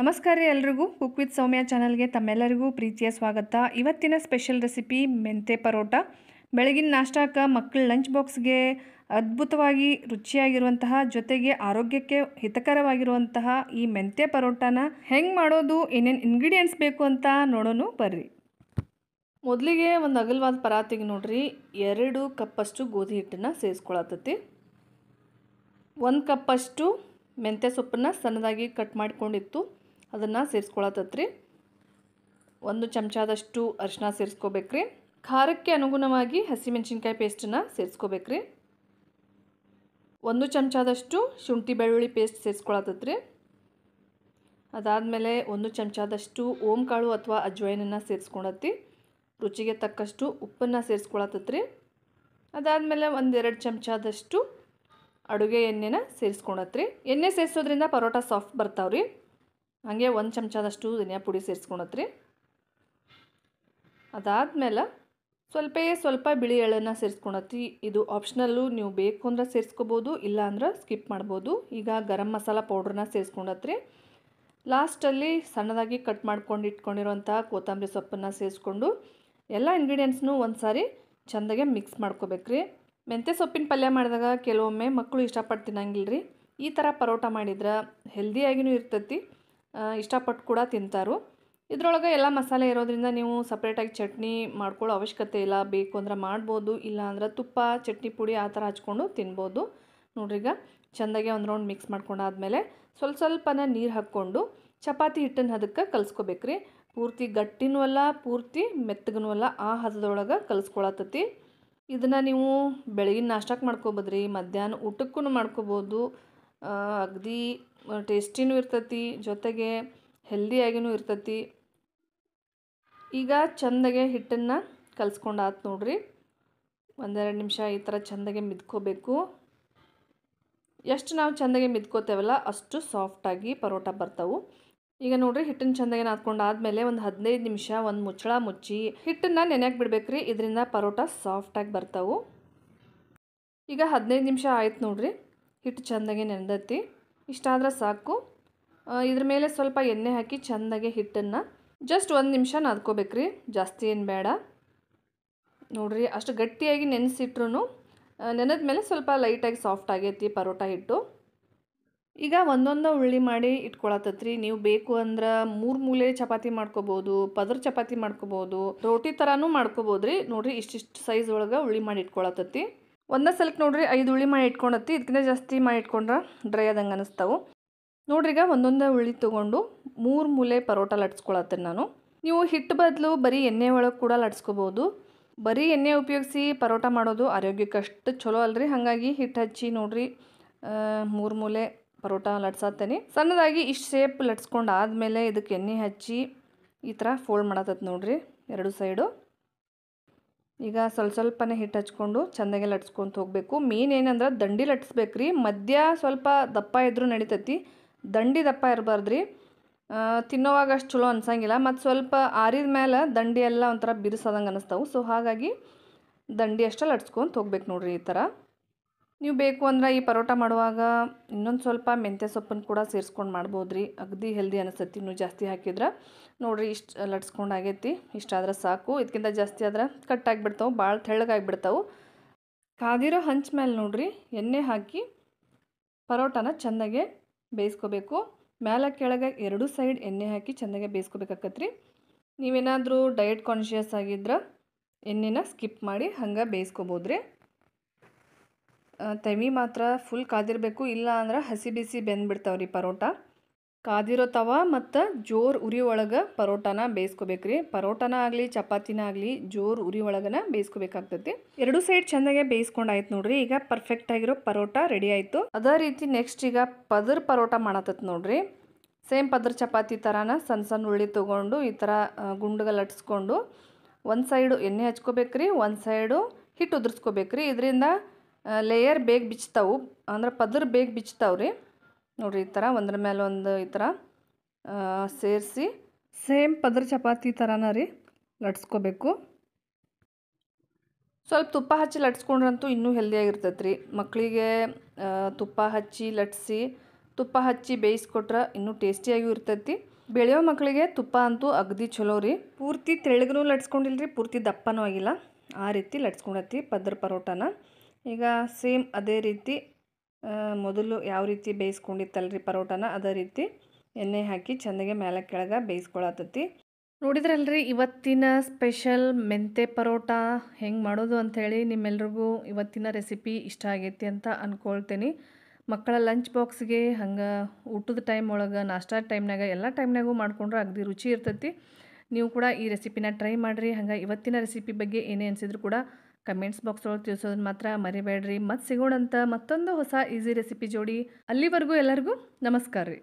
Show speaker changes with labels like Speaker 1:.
Speaker 1: ನಮಸ್ಕಾರ ರೀ ಎಲ್ರಿಗೂ ಕುಕ್ ವಿತ್ ಸೌಮ್ಯ ಚಾನಲ್ಗೆ ತಮ್ಮೆಲ್ಲರಿಗೂ ಪ್ರೀತಿಯ ಸ್ವಾಗತ ಇವತ್ತಿನ ಸ್ಪೆಷಲ್ ರೆಸಿಪಿ ಮೆಂತೆ ಪರೋಟ ಬೆಳಗಿನ ನಾಷ್ಟಕ್ಕೆ ಮಕ್ಕಳ ಲಂಚ್ ಬಾಕ್ಸ್ಗೆ ಅದ್ಭುತವಾಗಿ ರುಚಿಯಾಗಿರುವಂತಹ ಜೊತೆಗೆ ಆರೋಗ್ಯಕ್ಕೆ ಹಿತಕರವಾಗಿರುವಂತಹ ಈ ಮೆಂತೆ ಪರೋಟನ ಹೆಂಗೆ ಮಾಡೋದು ಏನೇನು ಇಂಗ್ರೀಡಿಯೆಂಟ್ಸ್ ಬೇಕು ಅಂತ ನೋಡೋನು ಬರ್ರಿ ಮೊದಲಿಗೆ ಒಂದು ಅಗಲವಾದ ಪರಾತಿಗೆ ನೋಡ್ರಿ ಎರಡು ಕಪ್ಪಷ್ಟು ಗೋಧಿ ಹಿಟ್ಟನ್ನು ಸೇರಿಸ್ಕೊಳತ್ತತಿ ಒಂದು ಕಪ್ಪಷ್ಟು ಮೆಂತ್ಯ ಸೊಪ್ಪನ್ನು ಸಣ್ಣದಾಗಿ ಕಟ್ ಮಾಡಿಕೊಂಡಿತ್ತು ಅದನ್ನು ಸೇರಿಸ್ಕೊಳತ್ತತ್ರಿ ಒಂದು ಚಮಚಾದಷ್ಟು ಅರಿಶಿನ ಸೇರಿಸ್ಕೋಬೇಕ್ರಿ ಖಾರಕ್ಕೆ ಅನುಗುಣವಾಗಿ ಹಸಿಮೆಣಸಿನ್ಕಾಯಿ ಪೇಸ್ಟನ್ನು ಸೇರಿಸ್ಕೋಬೇಕ್ರಿ ಒಂದು ಚಮಚಾದಷ್ಟು ಶುಂಠಿ ಬೆಳ್ಳುಳ್ಳಿ ಪೇಸ್ಟ್ ಸೇರಿಸ್ಕೊಳತ್ತತ್ರಿ ಅದಾದಮೇಲೆ ಒಂದು ಚಮಚಾದಷ್ಟು ಓಮ್ ಕಾಳು ಅಥವಾ ಅಜ್ವಾಯಿನನ್ನು ಸೇರಿಸ್ಕೊಳತ್ತಿ ರುಚಿಗೆ ತಕ್ಕಷ್ಟು ಉಪ್ಪನ್ನು ಸೇರಿಸ್ಕೊಳತ್ತತ್ರಿ ಅದಾದಮೇಲೆ ಒಂದೆರಡು ಚಮಚಾದಷ್ಟು ಅಡುಗೆ ಎಣ್ಣೆನ ಸೇರಿಸ್ಕೊಳತ್ರಿ ಎಣ್ಣೆ ಸೇರಿಸೋದ್ರಿಂದ ಪರೋಟ ಸಾಫ್ಟ್ ಬರ್ತಾವ್ರಿ ಹಾಗೆ ಒಂದು ಚಮಚದಷ್ಟು ಧನಿಯಾ ಪುಡಿ ಸೇರಿಸ್ಕೊಳತ್ರಿ ಅದಾದಮೇಲೆ ಸ್ವಲ್ಪ ಸ್ವಲ್ಪ ಬಿಳಿ ಎಳ್ಳನ್ನು ಸೇರಿಸ್ಕೊಳತ್ರಿ ಇದು ಆಪ್ಷನಲ್ಲು ನೀವು ಬೇಕು ಅಂದ್ರೆ ಸೇರಿಸ್ಕೋಬೋದು ಇಲ್ಲಾಂದ್ರೆ ಸ್ಕಿಪ್ ಮಾಡ್ಬೋದು ಈಗ ಗರಂ ಮಸಾಲ ಪೌಡ್ರನ್ನ ಸೇರಿಸ್ಕೊಳತ್ರಿ ಲಾಸ್ಟಲ್ಲಿ ಸಣ್ಣದಾಗಿ ಕಟ್ ಮಾಡ್ಕೊಂಡು ಇಟ್ಕೊಂಡಿರುವಂಥ ಕೊತ್ತಂಬರಿ ಸೊಪ್ಪನ್ನು ಸೇರಿಸ್ಕೊಂಡು ಎಲ್ಲ ಇಂಗ್ರೀಡಿಯೆಂಟ್ಸ್ನೂ ಒಂದು ಸಾರಿ ಚೆಂದಾಗೆ ಮಿಕ್ಸ್ ಮಾಡ್ಕೋಬೇಕ್ರಿ ಮೆಂತ್ಯ ಸೊಪ್ಪಿನ ಪಲ್ಯ ಮಾಡಿದಾಗ ಕೆಲವೊಮ್ಮೆ ಮಕ್ಕಳು ಇಷ್ಟಪಟ್ಟು ತಿನ್ನಂಗಿಲ್ಲ ರೀ ಈ ಥರ ಪರೋಟ ಮಾಡಿದ್ರೆ ಹೆಲ್ದಿಯಾಗಿಯೂ ಇರ್ತೈತಿ ಇಷ್ಟಪಟ್ಟು ಕೂಡ ತಿಂತಾರೆ ಇದರೊಳಗೆ ಎಲ್ಲ ಮಸಾಲೆ ಇರೋದ್ರಿಂದ ನೀವು ಸಪ್ರೇಟಾಗಿ ಚಟ್ನಿ ಮಾಡ್ಕೊಳ್ಳೋ ಅವಶ್ಯಕತೆ ಇಲ್ಲ ಬೇಕು ಅಂದ್ರೆ ಮಾಡ್ಬೋದು ಇಲ್ಲ ಅಂದ್ರೆ ತುಪ್ಪ ಚಟ್ನಿ ಪುಡಿ ಆ ಥರ ಹಚ್ಕೊಂಡು ತಿನ್ಬೋದು ಈಗ ಚೆಂದಾಗೆ ಒಂದು ರೌಂಡ್ ಮಿಕ್ಸ್ ಆದಮೇಲೆ ಸ್ವಲ್ಪ ಸ್ವಲ್ಪನೇ ನೀರು ಹಾಕ್ಕೊಂಡು ಚಪಾತಿ ಹಿಟ್ಟನ್ನು ಅದಕ್ಕೆ ರೀ ಪೂರ್ತಿ ಗಟ್ಟಿನೂ ಅಲ್ಲ ಪೂರ್ತಿ ಮೆತ್ತಗೂ ಅಲ್ಲ ಆ ಹದದೊಳಗೆ ಕಲಿಸ್ಕೊಳತ್ತತಿ ಇದನ್ನು ನೀವು ಬೆಳಗಿನ ನಾಷ್ಟಕ್ಕೆ ಮಾಡ್ಕೊಬೋದ್ರಿ ಮಧ್ಯಾಹ್ನ ಊಟಕ್ಕೂ ಮಾಡ್ಕೋಬೋದು ಅಗದಿ ಟೇಸ್ಟಿನೂ ಇರ್ತತಿ ಜೊತೆಗೆ ಹೆಲ್ದಿಯಾಗಿಯೂ ಇರ್ತತಿ ಈಗ ಚಂದಗೆ ಹಿಟ್ಟನ್ನು ಕಲಿಸ್ಕೊಂಡು ಆತು ನೋಡ್ರಿ ಒಂದೆರಡು ನಿಮಿಷ ಈ ಥರ ಚಂದಗೆ ಮಿದ್ಕೋಬೇಕು ಎಷ್ಟು ನಾವು ಚಂದಗೆ ಮಿದ್ಕೋತೇವಲ್ಲ ಅಷ್ಟು ಸಾಫ್ಟಾಗಿ ಪರೋಟ ಬರ್ತಾವೆ ಈಗ ನೋಡ್ರಿ ಹಿಟ್ಟನ್ನು ಚಂದಗೆ ನಾದ್ಕೊಂಡು ಆದಮೇಲೆ ಒಂದು ಹದಿನೈದು ನಿಮಿಷ ಒಂದು ಮುಚ್ಚಳ ಮುಚ್ಚಿ ಹಿಟ್ಟನ್ನು ಬಿಡ್ಬೇಕು ರೀ ಇದರಿಂದ ಪರೋಟ ಸಾಫ್ಟಾಗಿ ಬರ್ತಾವೆ ಈಗ ಹದಿನೈದು ನಿಮಿಷ ಆಯ್ತು ನೋಡ್ರಿ ಹಿಟ್ಟು ಚೆಂದಾಗೆ ನೆನೆದತ್ತಿ ಇಷ್ಟಾದ್ರೆ ಸಾಕು ಇದ್ರ ಮೇಲೆ ಸ್ವಲ್ಪ ಎಣ್ಣೆ ಹಾಕಿ ಚೆಂದಾಗೆ ಹಿಟ್ಟನ್ನು ಜಸ್ಟ್ ಒಂದು ನಿಮಿಷ ನಾದ್ಕೋಬೇಕ್ರಿ ಜಾಸ್ತಿ ಏನು ಬೇಡ ನೋಡಿರಿ ಅಷ್ಟು ಗಟ್ಟಿಯಾಗಿ ನೆನೆಸಿಟ್ರು ನೆನೆದ ಮೇಲೆ ಸ್ವಲ್ಪ ಲೈಟಾಗಿ ಸಾಫ್ಟ್ ಆಗೈತಿ ಪರೋಟ ಹಿಟ್ಟು ಈಗ ಒಂದೊಂದು ಉಳ್ಳಿ ಮಾಡಿ ಇಟ್ಕೊಳತ್ತತ್ರಿ ನೀವು ಬೇಕು ಅಂದ್ರೆ ಮೂರು ಮೂಲೆ ಚಪಾತಿ ಮಾಡ್ಕೋಬೋದು ಪದರ್ ಚಪಾತಿ ಮಾಡ್ಕೋಬೋದು ರೋಟಿ ಥರನೂ ಮಾಡ್ಕೋಬೋದ್ರಿ ನೋಡಿರಿ ಇಷ್ಟಿಷ್ಟು ಸೈಜ್ ಒಳಗೆ ಉಳ್ಳಿ ಮಾಡಿ ಇಟ್ಕೊಳತ್ತತಿ ಒಂದೇ ಸಲಕ್ಕೆ ನೋಡ್ರಿ ಐದು ಉಳ್ಳಿ ಮಾಡಿ ಇಟ್ಕೊಂಡತ್ತಿ ಇದಕ್ಕಿಂತ ಜಾಸ್ತಿ ಮಾಡಿ ಇಟ್ಕೊಂಡ್ರೆ ಡ್ರೈ ಆದಂಗೆ ಅನಿಸ್ತಾವೆ ನೋಡ್ರಿ ಈಗ ಒಂದೊಂದೇ ಉಳ್ಳಿ ತೊಗೊಂಡು ಮೂರು ಮೂಲೆ ಪರೋಟ ಲಟ್ಸ್ಕೊಳತ್ತೀನಿ ನಾನು ನೀವು ಹಿಟ್ಟು ಬದಲು ಬರೀ ಎಣ್ಣೆ ಒಳಗೆ ಕೂಡ ಲಟ್ಸ್ಕೋಬೋದು ಬರೀ ಎಣ್ಣೆ ಉಪಯೋಗಿಸಿ ಪರೋಟ ಮಾಡೋದು ಆರೋಗ್ಯಕ್ಕೆ ಅಷ್ಟು ಚಲೋ ಅಲ್ರಿ ಹಾಗಾಗಿ ಹಿಟ್ಟು ಹಚ್ಚಿ ನೋಡ್ರಿ ಮೂರು ಮೂಲೆ ಪರೋಟ ಲಟ್ಸತ್ತೇನೆ ಸಣ್ಣದಾಗಿ ಇಷ್ಟು ಶೇಪ್ ಲಟ್ಸ್ಕೊಂಡು ಆದಮೇಲೆ ಇದಕ್ಕೆ ಎಣ್ಣೆ ಹಚ್ಚಿ ಈ ಥರ ಫೋಲ್ಡ್ ಮಾಡತ್ತೈತೆ ನೋಡ್ರಿ ಎರಡು ಸೈಡು ಈಗ ಸ್ವಲ್ಪ ಸ್ವಲ್ಪನೇ ಹಿಟ್ಟು ಹಚ್ಕೊಂಡು ಚೆಂದಾಗೆ ಲಟ್ಸ್ಕೊತ ಹೋಗಬೇಕು ಮೇನ್ ಏನಂದ್ರೆ ದಂಡಿ ಲಟ್ಸ್ಬೇಕು ರೀ ಮಧ್ಯ ಸ್ವಲ್ಪ ದಪ್ಪ ಇದ್ದರೂ ನಡಿತೈತಿ ದಂಡಿ ದಪ್ಪ ಇರಬಾರ್ದು ರೀ ತಿನ್ನೋವಾಗ ಅಷ್ಟು ಚಲೋ ಅನ್ಸಂಗಿಲ್ಲ ಮತ್ತು ಸ್ವಲ್ಪ ಆರಿದ ಮೇಲೆ ದಂಡಿ ಎಲ್ಲ ಒಂಥರ ಬಿರುಸದಂಗೆ ಅನ್ನಿಸ್ತಾವೆ ಸೊ ಹಾಗಾಗಿ ದಂಡಿ ಅಷ್ಟೇ ಲಟ್ಸ್ಕೊತ ಹೋಗ್ಬೇಕು ನೋಡಿರಿ ಈ ಥರ ನೀವು ಬೇಕು ಅಂದ್ರೆ ಈ ಪರೋಟ ಮಾಡುವಾಗ ಇನ್ನೊಂದು ಸ್ವಲ್ಪ ಮೆಂತ್ಯ ಸೊಪ್ಪನ್ನು ಕೂಡ ಸೇರಿಸ್ಕೊಂಡು ಮಾಡ್ಬೋದು ರೀ ಅಗದಿ ಹೆಲ್ದಿ ಅನಿಸ್ತೈತಿ ಇನ್ನೂ ಜಾಸ್ತಿ ಹಾಕಿದ್ರೆ ನೋಡಿರಿ ಇಷ್ಟು ಲಟ್ಸ್ಕೊಂಡು ಆಗೈತಿ ಇಷ್ಟಾದ್ರೆ ಸಾಕು ಇದಕ್ಕಿಂತ ಜಾಸ್ತಿ ಆದ್ರೆ ಆಗಿಬಿಡ್ತಾವೆ ಭಾಳ ತೆಳ್ಳಗಾಗಿಬಿಡ್ತಾವೆ ಕಾದಿರೋ ಹಂಚ ಮೇಲೆ ನೋಡಿರಿ ಎಣ್ಣೆ ಹಾಕಿ ಪರೋಟನ ಚೆಂದಾಗೆ ಬೇಯಿಸ್ಕೋಬೇಕು ಮ್ಯಾಲ ಕೆಳಗೆ ಎರಡು ಸೈಡ್ ಎಣ್ಣೆ ಹಾಕಿ ಚೆಂದಾಗೆ ರೀ ನೀವೇನಾದರೂ ಡಯಟ್ ಕಾನ್ಷಿಯಸ್ ಆಗಿದ್ರೆ ಎಣ್ಣೆನ ಸ್ಕಿಪ್ ಮಾಡಿ ಹಂಗೆ ಬೇಯಿಸ್ಕೋಬೋದ್ರಿ ತೆವಿ ಮಾತ್ರ ಫುಲ್ ಕಾದಿರಬೇಕು ಇಲ್ಲ ಅಂದ್ರೆ ಹಸಿ ಬಿಸಿ ಬೆಂದ್ಬಿಡ್ತಾವೆ ರೀ ಪರೋಟ ಕಾದಿರೋ ತವ ಮತ್ತು ಜೋರು ಉರಿ ಒಳಗೆ ಪರೋಟಾನ ಬೇಯಿಸ್ಕೋಬೇಕು ರೀ ಪರೋಟಾನ ಆಗಲಿ ಚಪಾತಿನ ಆಗಲಿ ಜೋರು ಉರಿ ಒಳಗನ ಬೇಯಿಸ್ಕೋಬೇಕಾಗ್ತೈತಿ ಎರಡು ಸೈಡ್ ಚೆಂದಾಗೆ ಬೇಯಿಸ್ಕೊಂಡಾಯ್ತು ನೋಡ್ರಿ ಈಗ ಪರ್ಫೆಕ್ಟ್ ಆಗಿರೋ ಪರೋಟ ರೆಡಿ ಆಯಿತು ಅದೇ ರೀತಿ ನೆಕ್ಸ್ಟ್ ಈಗ ಪದರ್ ಪರೋಟ ಮಾಡತ್ತತ್ ನೋಡ್ರಿ ಸೇಮ್ ಪದರ್ ಚಪಾತಿ ಥರನ ಸಣ್ಣ ಸಣ್ಣ ಉಳ್ಳಿ ತೊಗೊಂಡು ಈ ಥರ ಗುಂಡುಗಳ ಲಟ್ಸ್ಕೊಂಡು ಒಂದು ಸೈಡು ಎಣ್ಣೆ ಹಚ್ಕೋಬೇಕ್ರಿ ಒಂದು ಸೈಡು ಹಿಟ್ಟು ರೀ ಇದರಿಂದ ಲೇಯರ್ ಬೇಗ ಬಿಚ್ತಾವು ಅಂದ್ರೆ ಪದರ್ ಬೇಗ ಬಿಚ್ತಾವೆ ರೀ ನೋಡಿರಿ ಈ ಥರ ಒಂದ್ರ ಮೇಲೆ ಒಂದು ಈ ಥರ ಸೇರಿಸಿ ಸೇಮ್ ಪದರ್ ಚಪಾತಿ ಥರನ ರೀ ಲಟ್ಸ್ಕೋಬೇಕು ಸ್ವಲ್ಪ ತುಪ್ಪ ಹಚ್ಚಿ ಲಟ್ಸ್ಕೊಂಡ್ರಂತೂ ಇನ್ನೂ ಹೆಲ್ದಿಯಾಗಿರ್ತೈತೆ ರೀ ಮಕ್ಕಳಿಗೆ ತುಪ್ಪ ಹಚ್ಚಿ ಲಟ್ಸಿ ತುಪ್ಪ ಹಚ್ಚಿ ಬೇಯಿಸ್ಕೊಟ್ರೆ ಇನ್ನೂ ಟೇಸ್ಟಿಯಾಗಿಯೂ ಇರ್ತೈತಿ ಬೆಳೆಯೋ ಮಕ್ಕಳಿಗೆ ತುಪ್ಪ ಅಂತೂ ಅಗದಿ ಚಲೋ ರೀ ಪೂರ್ತಿ ತೆಳ್ಳಗೂ ಲಟ್ಸ್ಕೊಂಡಿಲ್ಲ ರೀ ಪೂರ್ತಿ ದಪ್ಪನೂ ಆಗಿಲ್ಲ ಆ ರೀತಿ ಲಟ್ಸ್ಕೊಂಡೈತಿ ಪದ್ರ ಪರೋಟನ ಈಗ ಸೇಮ್ ಅದೇ ರೀತಿ ಮೊದಲು ಯಾವ ರೀತಿ ಬೇಯಿಸ್ಕೊಂಡಿತ್ತಲ್ರಿ ಪರೋಟಾನ ಅದೇ ರೀತಿ ಎಣ್ಣೆ ಹಾಕಿ ಚೆಂದಾಗೆ ಮೇಲೆ ಕೆಳಗೆ ಬೇಯಿಸ್ಕೊಳತತಿ ನೋಡಿದ್ರಲ್ರಿ ಇವತ್ತಿನ ಸ್ಪೆಷಲ್ ಮೆಂತೆ ಪರೋಟ ಹೆಂಗೆ ಮಾಡೋದು ಅಂಥೇಳಿ ನಿಮ್ಮೆಲ್ರಿಗೂ ಇವತ್ತಿನ ರೆಸಿಪಿ ಇಷ್ಟ ಆಗೈತಿ ಅಂತ ಅಂದ್ಕೊಳ್ತೀನಿ ಮಕ್ಕಳ ಲಂಚ್ ಬಾಕ್ಸ್ಗೆ ಹಂಗೆ ಊಟದ ಟೈಮ್ ಒಳಗೆ ನಾಷ್ಟಾ ಟೈಮ್ನಾಗ ಎಲ್ಲ ಟೈಮ್ನಾಗೂ ಮಾಡ್ಕೊಂಡ್ರೆ ಅಗದಿ ರುಚಿ ಇರ್ತೈತಿ ನೀವು ಕೂಡ ಈ ರೆಸಿಪಿನ ಟ್ರೈ ಮಾಡಿರಿ ಹಂಗೆ ಇವತ್ತಿನ ರೆಸಿಪಿ ಬಗ್ಗೆ ಏನೇ ಅನಿಸಿದ್ರು ಕೂಡ ಕಮೆಂಟ್ಸ್ ಬಾಕ್ಸ್ ಒಳಗೆ ತಿಳಿಸೋದನ್ನ ಮಾತ್ರ ಮರಿಬೇಡ್ರಿ ಮತ್ತೆ ಸಿಗೋಣಂತ ಮತ್ತೊಂದು ಹೊಸ ಈಸಿ ರೆಸಿಪಿ ಜೋಡಿ ಅಲ್ಲಿವರೆಗೂ ಎಲ್ಲರಿಗೂ ನಮಸ್ಕಾರ ರೀ